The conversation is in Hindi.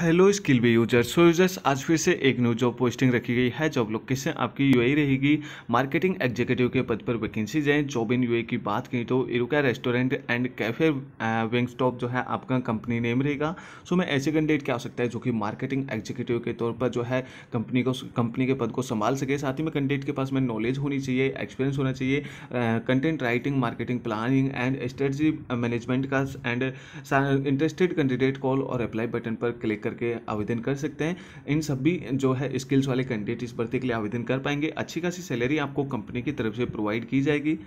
hello Skill Bee users so users आज फिर से एक न्यू जॉब पोस्टिंग रखी गई है जॉब लोकेशन आपकी यूएई रहेगी मार्केटिंग एग्जीक्यूटिव के पद पर वैकेंसीज हैं जॉब इन यूएई की बात करें तो इरुका restaurant and cafe Wingstop जो है आपका कंपनी नेम रहेगा सो मैं ऐसे कैंडिडेट क्या हो सकता है जो कि मार्केटिंग एग्जीक्यूटिव के तौर पर जो है कंपनी को कंपनी के पद को संभाल सके साथ ही में कैंडिडेट के पास में नॉलेज होनी चाहिए एक्सपीरियंस होना चाहिए content writing marketing planning and strategy management का एंड इंटरेस्टेड कैंडिडेट कॉल और अप्लाई बटन पर क्लिक क्लिक करके आवेदन कर सकते हैं इन सभी जो है स्किल्स वाले कैंडिडेट इस भर्ती के लिए आवेदन कर पाएंगे अच्छी खासी सैलरी आपको कंपनी की तरफ से प्रोवाइड की जाएगी